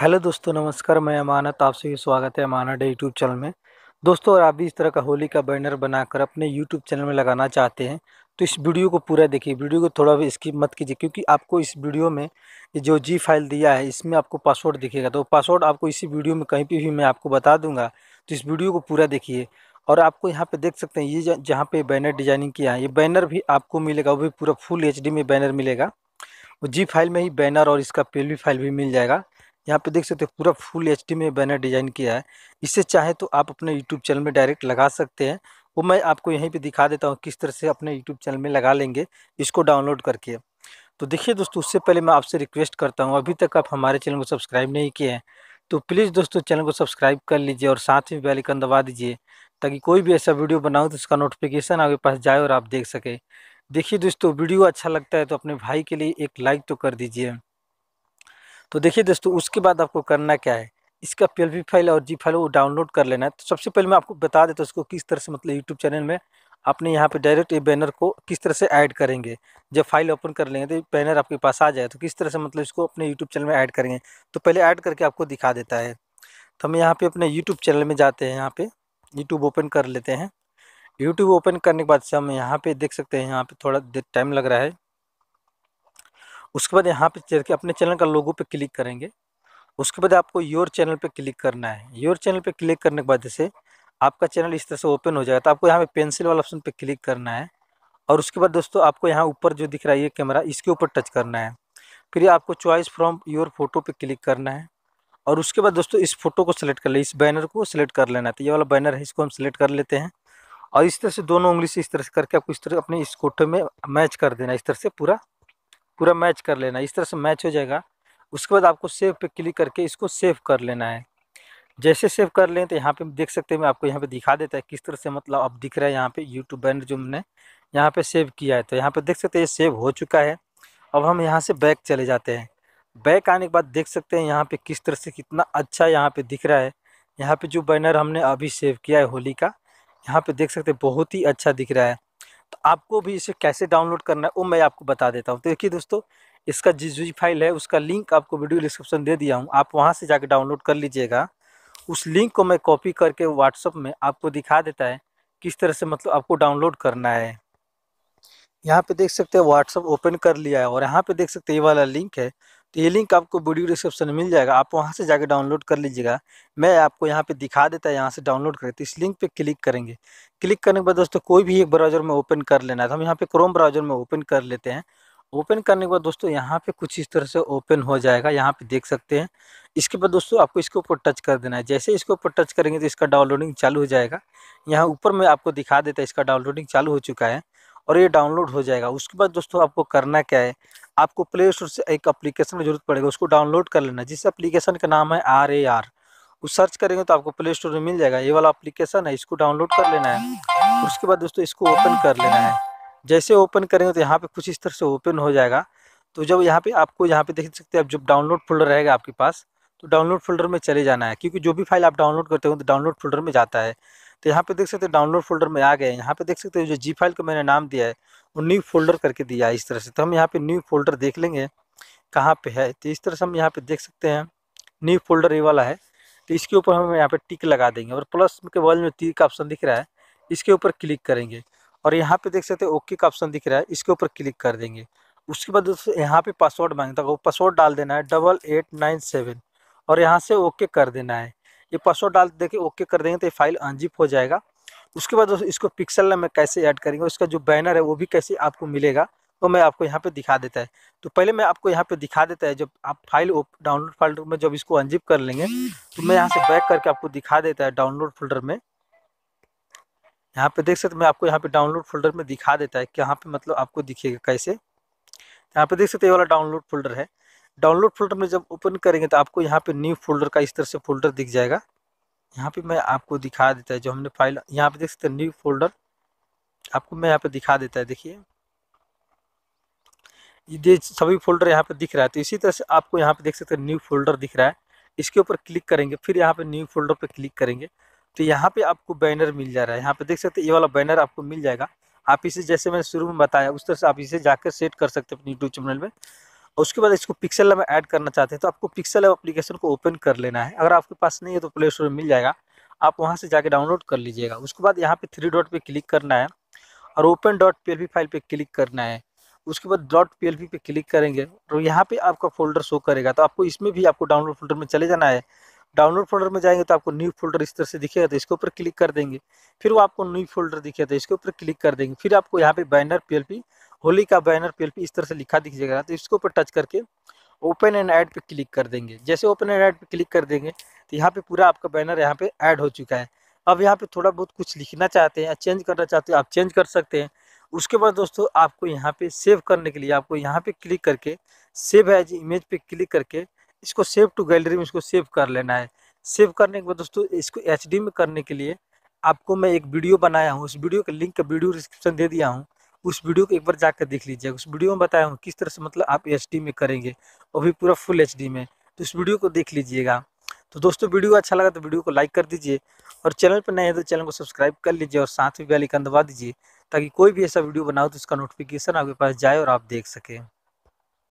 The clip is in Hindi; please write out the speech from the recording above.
हेलो दोस्तों नमस्कार मैं अमानत आप सभी स्वागत है अमानत डे यूट्यूब चैनल में दोस्तों अगर आप भी इस तरह का होली का बैनर बनाकर अपने यूट्यूब चैनल में लगाना चाहते हैं तो इस वीडियो को पूरा देखिए वीडियो को थोड़ा भी इसकी मत कीजिए क्योंकि आपको इस वीडियो में जो जी फाइल दिया है इसमें आपको पासवर्ड दिखेगा तो पासवर्ड आपको इसी वीडियो में कहीं पर भी मैं आपको बता दूँगा तो इस वीडियो को पूरा देखिए और आपको यहाँ पे देख सकते हैं ये जहाँ पे बैनर डिजाइनिंग किया है ये बैनर भी आपको मिलेगा वो भी पूरा फुल एच में बैनर मिलेगा वो जी फाइल में ही बैनर और इसका पेलवी फाइल भी मिल जाएगा यहाँ पे देख सकते हो पूरा फुल एच में बैनर डिजाइन किया है इससे चाहे तो आप अपने यूट्यूब चैनल में डायरेक्ट लगा सकते हैं वो मैं आपको यहीं पे दिखा देता हूँ किस तरह से अपने यूट्यूब चैनल में लगा लेंगे इसको डाउनलोड करके तो देखिए दोस्तों उससे पहले मैं आपसे रिक्वेस्ट करता हूँ अभी तक आप हमारे चैनल को सब्सक्राइब नहीं किए हैं तो प्लीज़ दोस्तों चैनल को सब्सक्राइब कर लीजिए और साथ में बेलाइकन दबा दीजिए ताकि कोई भी ऐसा वीडियो बनाऊँ तो उसका नोटिफिकेशन आपके पास जाए और आप देख सकें देखिए दोस्तों वीडियो अच्छा लगता है तो अपने भाई के लिए एक लाइक तो कर दीजिए तो देखिए दोस्तों उसके बाद आपको करना क्या है इसका पी एल फाइल और जी फाइल वो डाउनलोड कर लेना है तो सबसे पहले मैं आपको बता देता हूँ उसको किस तरह से मतलब यूट्यूब चैनल में आपने यहाँ पे डायरेक्ट ये बैनर को किस तरह से ऐड करेंगे जब फाइल ओपन कर लेंगे तो बैनर आपके पास आ जाए तो किस तरह से मतलब इसको अपने यूट्यूब चैनल में ऐड करेंगे तो पहले ऐड करके आपको दिखा देता है तो हम यहाँ पे अपने यूट्यूब चैनल में जाते हैं यहाँ पे यूट्यूब ओपन कर लेते हैं यूट्यूब ओपन करने के बाद से हम यहाँ पर देख सकते हैं यहाँ पर थोड़ा टाइम लग रहा है उसके बाद यहाँ पे चल के अपने चैनल का लोगो पे क्लिक करेंगे उसके बाद आपको योर चैनल पे क्लिक करना है योर चैनल पे क्लिक करने के बाद जैसे आपका चैनल इस तरह से ओपन हो जाएगा तो आपको यहाँ पे पेंसिल वाला ऑप्शन पे क्लिक करना है और उसके बाद दोस्तों आपको यहाँ ऊपर जो दिख रहा है ये कैमरा इसके ऊपर टच करना है फिर आपको चॉइस फ्रॉम योर फोटो पर क्लिक करना है और उसके बाद दोस्तों इस फोटो को सिलेक्ट कर ले इस बैनर को सिलेक्ट कर लेना है तो ये वाला बैनर है इसको हम सिलेक्ट कर लेते हैं और इस तरह से दोनों उंगली से इस तरह से करके आपको इस तरह अपने इस फोटो में मैच कर देना इस तरह से पूरा पूरा मैच कर लेना इस तरह से मैच हो जाएगा उसके बाद आपको सेव पे क्लिक करके इसको सेव कर लेना है जैसे सेव कर लें तो यहाँ पे देख सकते हैं मैं आपको यहाँ पे दिखा देता है किस तरह से मतलब अब दिख रहा है यहाँ पे यूट्यूब बैंड जो हमने यहाँ पे सेव किया है तो यहाँ पे देख सकते हैं ये सेव हो चुका है अब हम यहाँ से बैक चले जाते हैं बैक आने के बाद देख सकते हैं यहाँ पे किस तरह से कितना अच्छा यहाँ पे दिख रहा है यहाँ पे जो बैनर हमने अभी सेव किया है होली का यहाँ पे देख सकते हैं बहुत ही अच्छा दिख रहा है तो आपको भी इसे कैसे डाउनलोड करना है वो मैं आपको बता देता हूँ देखिए दोस्तों इसका जी जी फाइल है उसका लिंक आपको वीडियो डिस्क्रिप्शन दे दिया हूँ आप वहाँ से जाकर डाउनलोड कर लीजिएगा उस लिंक को मैं कॉपी करके व्हाट्सअप में आपको दिखा देता है किस तरह से मतलब आपको डाउनलोड करना है यहाँ पे देख सकते हैं व्हाट्सअप ओपन कर लिया है और यहाँ पे देख सकते हैं ये वाला लिंक है तो ये लिंक आपको वीडियो डिस्क्रिप्शन में मिल जाएगा आप वहाँ से जाकर डाउनलोड कर लीजिएगा मैं आपको यहाँ पे दिखा देता है यहाँ से डाउनलोड करें तो इस लिंक पे क्लिक करेंगे क्लिक करने के बाद दोस्तों कोई भी एक ब्राउज़र में ओपन कर लेना है तो हम यहाँ पे क्रोम ब्राउज़र में ओपन कर लेते हैं ओपन करने के बाद दोस्तों यहाँ पे कुछ इस तरह से ओपन हो जाएगा यहाँ पे देख सकते हैं इसके बाद दोस्तों आपको इसके ऊपर टच कर देना है जैसे इसके ऊपर टच करेंगे तो इसका डाउनलोडिंग चालू हो जाएगा यहाँ ऊपर में आपको दिखा देता है इसका डाउनलोडिंग चालू हो चुका है और ये डाउनलोड हो जाएगा उसके बाद दोस्तों आपको करना क्या है आपको प्ले स्टोर से एक अप्लीकेशन की जरूरत पड़ेगा उसको डाउनलोड कर लेना जिस अप्लीकेशन का नाम है आर ए आर उस सर्च करेंगे तो आपको प्ले स्टोर में मिल जाएगा ये वाला अप्लीकेशन है इसको डाउनलोड कर लेना है उसके बाद दोस्तों इसको ओपन कर लेना है जैसे ओपन करेंगे तो यहाँ पर कुछ इस तरह से ओपन हो जाएगा तो जब यहाँ पे आपको यहाँ पे देख सकते हैं आप जब डाउनलोड फोल्डर रहेगा आपके पास तो डाउनलोड फोल्डर में चले जाना है क्योंकि जो भी फाइल आप डाउनलोड करते हो तो डाउनलोड फोल्डर में जाता है तो यहाँ पे देख सकते हो डाउनलोड फोल्डर में आ गए यहाँ पे देख सकते हो जो जी फाइल को मैंने नाम दिया है वो न्यू फोल्डर करके दिया है इस तरह से तो हम यहाँ पे न्यू फोल्डर देख लेंगे कहाँ पे है तो इस तरह से हम यहाँ पे देख सकते हैं न्यू फोल्डर ये वाला है तो इसके ऊपर हम यहाँ पे टिक लगा देंगे और प्लस के बगल में टिक का ऑप्शन दिख रहा है इसके ऊपर क्लिक करेंगे और यहाँ पे देख सकते हैं ओके का ऑप्शन दिख रहा है इसके ऊपर क्लिक कर देंगे उसके बाद दोस्तों यहाँ पे पासवर्ड मांगता है वो पासवर्ड डाल देना है डबल एट नाइन सेवन और यहाँ से ओके कर देना है ये पासवर्ड डाल देके ओके कर देंगे तो ये फाइल अनजिप हो जाएगा उसके बाद इसको पिक्सल में कैसे ऐड करेंगे उसका जो बैनर है वो भी कैसे आपको मिलेगा वो तो मैं आपको यहाँ पे दिखा देता है तो पहले मैं आपको यहाँ पे दिखा देता है जब आप फाइल डाउनलोड फोल्डर में जब इसको अनजिप कर लेंगे तो मैं यहाँ से बैक करके आपको दिखा देता है डाउनलोड फोल्डर में यहाँ पे देख सकते मैं आपको यहाँ पे डाउनलोड फोल्डर में दिखा देता है कि यहाँ पे मतलब आपको दिखेगा कैसे यहाँ पे देख सकते ये वाला डाउनलोड फोल्डर है डाउनलोड फोल्डर में जब ओपन करेंगे तो आपको यहाँ पे न्यू फोल्डर का इस तरह से फोल्डर दिख जाएगा यहाँ पे मैं आपको दिखा देता है जो हमने फाइल यहाँ पे देख सकते हैं न्यू फोल्डर आपको मैं यहाँ पे दिखा देता है देखिए ये सभी फोल्डर यहाँ पे दिख रहा है तो इसी तरह से आपको यहाँ पे देख सकते हैं न्यू फोल्डर दिख रहा है इसके ऊपर क्लिक करेंगे फिर यहाँ पे न्यू फोल्डर पर क्लिक करेंगे तो यहाँ पे आपको बैनर मिल जा रहा है यहाँ पे देख सकते हैं ये वाला बैनर आपको मिल जाएगा आप इसे जैसे मैंने शुरू में बताया उस तरह से आप इसे जाकर सेट कर सकते हैं अपने यूट्यूब चैनल में उसके बाद इसको पिक्सल लैब में ऐड करना चाहते हैं तो आपको पिक्सल लैब एप्लीकेशन को ओपन कर लेना है अगर आपके पास नहीं है तो प्ले स्टोर में मिल जाएगा आप वहाँ से जाके डाउनलोड कर लीजिएगा उसके बाद यहाँ पे थ्री डॉट पे क्लिक करना है और ओपन डॉट पी फाइल पे क्लिक करना है उसके बाद डॉट पी पे क्लिक करेंगे और तो यहाँ पे आपका फोल्डर शो करेगा तो आपको इसमें भी आपको डाउनलोड फोल्डर में चले जाना है डाउनलोड फोल्डर में जाएंगे तो आपको न्यू फोल्डर इस तरह से दिखेगा तो इसके ऊपर क्लिक कर देंगे फिर वो आपको न्यू फोल्डर दिखेगा तो इसके ऊपर क्लिक कर देंगे फिर आपको यहाँ पे बैनर पी होली का बैनर पीएलपी इस तरह से लिखा दिख जाएगा तो इसके ऊपर टच करके ओपन एंड ऐड पे क्लिक कर देंगे जैसे ओपन एंड ऐड पे क्लिक कर देंगे तो यहाँ पे पूरा आपका बैनर यहाँ पे ऐड हो चुका है अब यहाँ पे थोड़ा बहुत कुछ लिखना चाहते हैं या चेंज करना चाहते हैं आप चेंज कर सकते हैं उसके बाद दोस्तों आपको यहाँ पे सेव करने के लिए आपको यहाँ पे क्लिक करके सेव एज इमेज पे क्लिक करके इसको सेव टू गैलरी में इसको सेव कर लेना है सेव करने के बाद दोस्तों इसको एच में करने के लिए आपको मैं एक वीडियो बनाया हूँ उस वीडियो का लिंक का वीडियो डिस्क्रिप्शन दे दिया हूँ उस वीडियो को एक बार जाकर देख लीजिएगा उस वीडियो में बताया हूँ किस तरह से मतलब आप एच में करेंगे और भी पूरा फुल एच में तो उस वीडियो को देख लीजिएगा तो दोस्तों वीडियो अच्छा लगा तो वीडियो को लाइक कर दीजिए और चैनल पर नए हैं तो चैनल को सब्सक्राइब कर लीजिए और साथ में बेल दबा दीजिए ताकि कोई भी ऐसा वीडियो बनाओ तो उसका नोटिफिकेशन आपके पास जाए और आप देख सकें